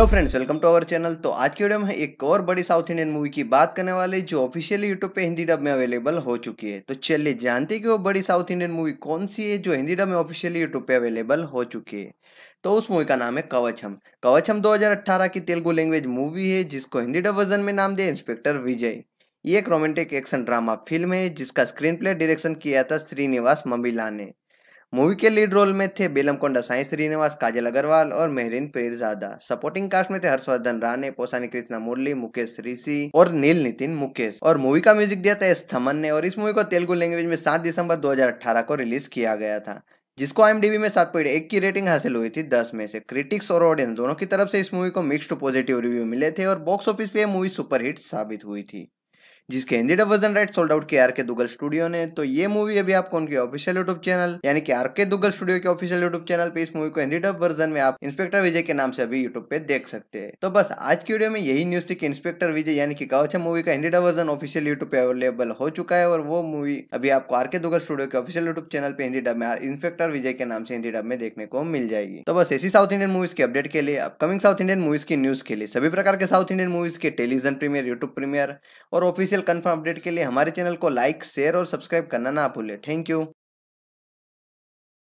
hello friends welcome to our channel तो आज की वीडियो में एक और बड़ी साउथ इंडियन मूवी की बात करने वाले जो ऑफिशियली यूट्यूब पे हिंदी डब में अवेलेबल हो चुकी है तो चलिए जानते हैं कि वो बड़ी साउथ इंडियन मूवी कौन सी है जो हिंदी डब में ऑफिशियली यूट्यूब पे अवेलेबल हो चुकी है तो उस मूवी का नाम है कवचम कवचम दो की तेलुगु लैंग्वेज मूवी है जिसको हिंदी डब वर्जन में नाम दिया इंस्पेक्टर विजय ये एक रोमांटिक एक्शन ड्रामा फिल्म है जिसका स्क्रीन प्ले डायरेक्शन किया था श्रीनिवास ममिला ने मूवी के लीड रोल में थे बेलमकोंडा साई श्रीनिवास काजल अग्रवाल और मेहरीन पेरजादा सपोर्टिंग कास्ट में थे हर्षवर्धन राणे पोसानी कृष्णा मुरली मुकेश ऋषि और नील नितिन मुकेश और मूवी का म्यूजिक दिया था एस थमन ने और इस मूवी को तेलुगु लैंग्वेज में सात दिसंबर दो को रिलीज किया गया था जिसको आई में सात पॉइंट एक की रेटिंग हासिल हुई थी दस में से क्रिटिक्स और ऑडियंस दोनों की तरफ से इस मूवी को मिक्स्ड पॉजिटिव रिव्यू मिले थे और बॉक्स ऑफिस पे मूवी सुपरहिट साबित हुई थी जिसके Hindi dub version right sold out किया आर के दुगल स्टूडियो ने तो ये मूवी अभी आपको उनके ऑफिशियल यूट्यूब चैनल यानी कि आर के दुगल स्टूडियो के ऑफिशियल यूट्यूब चैनल पे इस मूवी को हिंदी डब वर्जन में आप इंस्पेक्टर विजय के नाम से अभी यूट्यूब पे देख सकते हैं तो बस आज की वीडियो में यही न्यूज थी कि इंस्पेक्टर विजय यानी कि कवचा मूवी का Hindi dub version official YouTube पे अवेलेबल हो चुका है और वो मूवी अभी आपको आर के दुगल स्टूडियो के ऑफिशियल यूट्यूब चैनल पे हिंदी डब में इंस्पेक्टर विजय के नाम से हिंदी डब में देखने को मिल जाएगी तो बस ऐसी साउथ इंडियन मूवीज के अपडेट के लिए अपकमिंग साउथ इंडियन मूवीज की न्यूज के लिए सभी प्रकार के साउथ इंडियन मूवीज के टेलीविजन प्रीमियर यूट्यूब प्रीमियर और ऑफिशियल कंफर्म अपडेट के लिए हमारे चैनल को लाइक शेयर और सब्सक्राइब करना ना भूलें थैंक यू